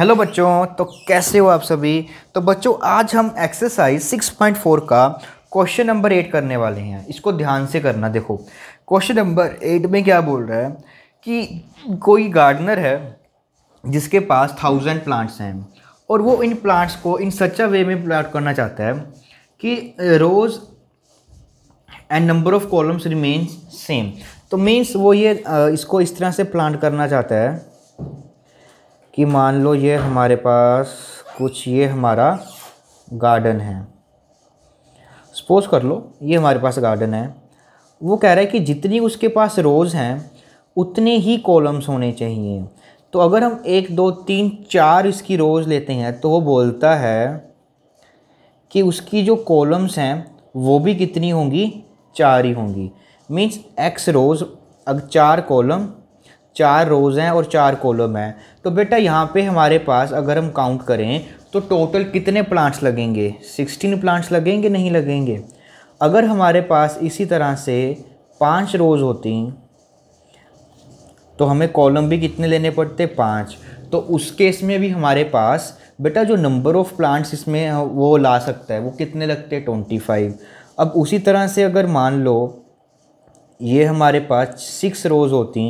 hello बच्चों तो कैसे हो आप सभी तो बच्चों आज हम एक्सरसाइज 6.4 का क्वेश्चन नंबर एट करने वाले हैं इसको ध्यान से करना देखो क्वेश्चन नंबर एट में क्या बोल रहा है कि कोई गार्डनर है जिसके पास थाउजेंड प्लांट्स हैं और वो इन प्लांट्स को इन सच्चा वे में प्लाट करना चाहता है कि rows and number of columns remains same तो मीन्स वो ये इसको इस तरह से प्लांट करना चाहता है कि मान लो ये हमारे पास कुछ ये हमारा गार्डन है सपोज़ कर लो ये हमारे पास गार्डन है वो कह रहा है कि जितनी उसके पास रोज़ हैं उतने ही कॉलम्स होने चाहिए तो अगर हम एक दो तीन चार इसकी रोज़ लेते हैं तो वो बोलता है कि उसकी जो कॉलम्स हैं वो भी कितनी होंगी चार ही होंगी मीन्स एक्स रोज़ अगर चार कॉलम चार रोज़ हैं और चार कॉलम हैं तो बेटा यहाँ पे हमारे पास अगर हम काउंट करें तो टोटल कितने प्लांट्स लगेंगे सिक्सटीन प्लांट्स लगेंगे नहीं लगेंगे अगर हमारे पास इसी तरह से पाँच रोज़ होती तो हमें कॉलम भी कितने लेने पड़ते पाँच तो उस केस में भी हमारे पास बेटा जो नंबर ऑफ़ प्लांट्स इसमें वो ला सकता है वो कितने लगते हैं ट्वेंटी फाइव अब उसी तरह से अगर मान लो ये हमारे पास सिक्स रोज़ होती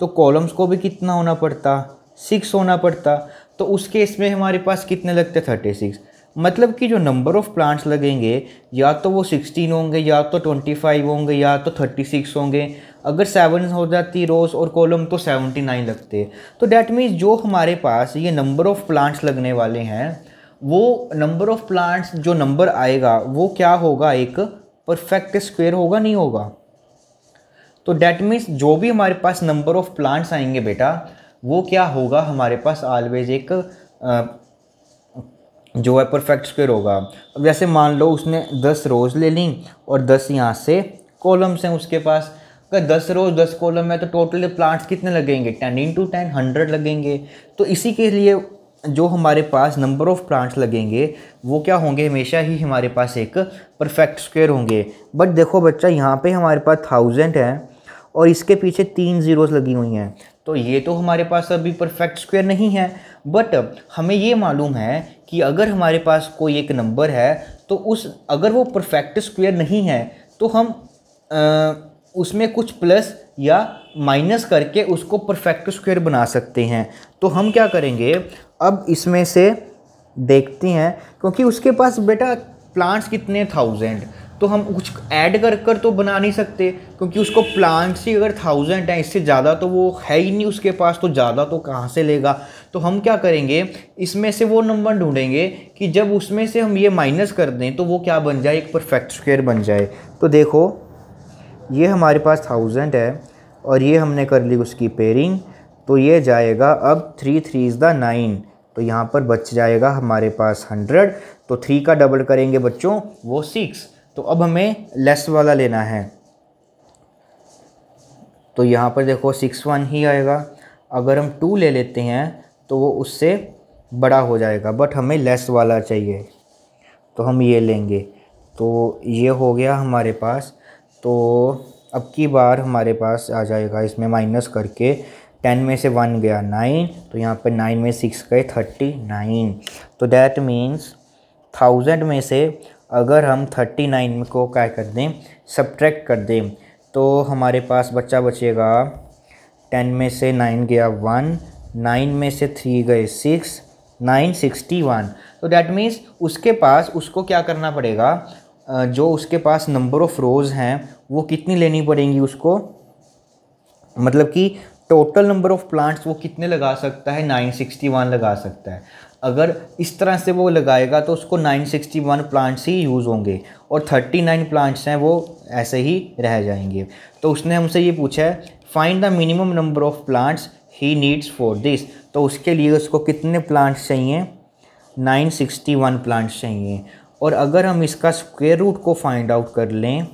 तो कॉलम्स को भी कितना होना पड़ता सिक्स होना पड़ता तो उस केस में हमारे पास कितने लगते थर्टी सिक्स मतलब कि जो नंबर ऑफ़ प्लांट्स लगेंगे या तो वो सिक्सटीन होंगे या तो ट्वेंटी फाइव होंगे या तो थर्टी सिक्स होंगे अगर सेवन हो जाती रोज़ और कॉलम तो सेवेंटी नाइन लगते तो डैट मीन्स जो हमारे पास ये नंबर ऑफ़ प्लांट्स लगने वाले हैं वो नंबर ऑफ़ प्लांट्स जो नंबर आएगा वो क्या होगा एक परफेक्ट स्क्वेयर होगा नहीं होगा तो डैट मीन्स जो भी हमारे पास नंबर ऑफ प्लांट्स आएंगे बेटा वो क्या होगा हमारे पास ऑलवेज एक आ, जो है परफेक्ट स्क्वेयर होगा अब जैसे मान लो उसने दस रोज़ ले ली और दस यहाँ से कॉलम्स हैं उसके पास अगर दस रोज़ दस कॉलम है तो टोटल प्लांट्स कितने लगेंगे टेन इंटू टेन हंड्रेड लगेंगे तो इसी के लिए जो हमारे पास नंबर ऑफ़ प्लांट्स लगेंगे वो क्या होंगे हमेशा ही हमारे पास एक परफेक्ट स्क्वेयर होंगे बट देखो बच्चा यहाँ पे हमारे पास थाउजेंड है और इसके पीछे तीन ज़ीरोज़ लगी हुई हैं तो ये तो हमारे पास अभी परफेक्ट स्क्वायर नहीं है बट हमें ये मालूम है कि अगर हमारे पास कोई एक नंबर है तो उस अगर वो परफेक्ट स्क्वायर नहीं है तो हम आ, उसमें कुछ प्लस या माइनस करके उसको परफेक्ट स्क्वायर बना सकते हैं तो हम क्या करेंगे अब इसमें से देखते हैं क्योंकि उसके पास बेटा प्लांट्स कितने थाउजेंड तो हम कुछ ऐड कर कर तो बना नहीं सकते क्योंकि उसको प्लांट्स ही अगर थाउजेंड हैं इससे ज़्यादा तो वो है ही नहीं उसके पास तो ज़्यादा तो कहाँ से लेगा तो हम क्या करेंगे इसमें से वो नंबर ढूंढेंगे कि जब उसमें से हम ये माइनस कर दें तो वो क्या बन जाए एक परफेक्ट स्क्वेयर बन जाए तो देखो ये हमारे पास थाउजेंड है और ये हमने कर ली उसकी पेयरिंग तो ये जाएगा अब three three is the nine तो यहाँ पर बच जाएगा हमारे पास हंड्रेड तो थ्री का डबल करेंगे बच्चों वो सिक्स तो अब हमें लेस वाला लेना है तो यहाँ पर देखो सिक्स वन ही आएगा अगर हम टू ले लेते हैं तो वो उससे बड़ा हो जाएगा बट हमें लेस वाला चाहिए तो हम ये लेंगे तो ये हो गया हमारे पास तो अब की बार हमारे पास आ जाएगा इसमें माइनस करके टेन में से वन गया नाइन तो यहाँ पर नाइन में सिक्स गए थर्टी नाइन तो दैट मीन्स थाउजेंड में से अगर हम थर्टी नाइन को क्या कर दें सब्ट्रैक्ट कर दें तो हमारे पास बच्चा बचेगा टेन में से नाइन गया वन नाइन में से थ्री गए सिक्स नाइन सिक्सटी वन तो डैट मीन्स उसके पास उसको क्या करना पड़ेगा जो उसके पास नंबर ऑफ़ रोज़ हैं वो कितनी लेनी पड़ेंगी उसको मतलब कि टोटल नंबर ऑफ प्लांट्स वो कितने लगा सकता है 961 लगा सकता है अगर इस तरह से वो लगाएगा तो उसको 961 प्लांट्स ही यूज़ होंगे और 39 प्लांट्स हैं वो ऐसे ही रह जाएंगे तो उसने हमसे ये पूछा है find the minimum number of plants he needs for this तो उसके लिए उसको कितने प्लांट्स चाहिए 961 प्लांट्स चाहिए और अगर हम इसका स्क्वेयर रूट को फाइंड आउट कर लें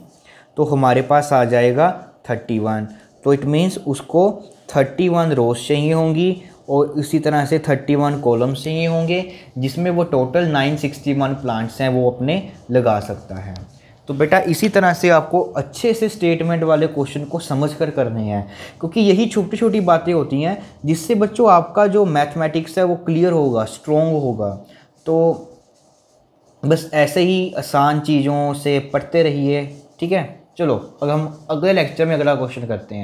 तो हमारे पास आ जाएगा 31 तो इट मीन्स उसको थर्टी वन रोज चाहिए होंगी और इसी तरह से थर्टी वन कॉलम्स चाहिए होंगे जिसमें वो total nine sixty one plants हैं वो अपने लगा सकता है तो बेटा इसी तरह से आपको अच्छे से स्टेटमेंट वाले क्वेश्चन को समझ कर करने हैं क्योंकि यही छोटी छोटी बातें होती हैं जिससे बच्चों आपका जो मैथमेटिक्स है वो क्लियर होगा स्ट्रॉन्ग होगा तो बस ऐसे ही आसान चीज़ों से पढ़ते रहिए ठीक है चलो अब हम अगले लेक्चर में अगला क्वेश्चन करते हैं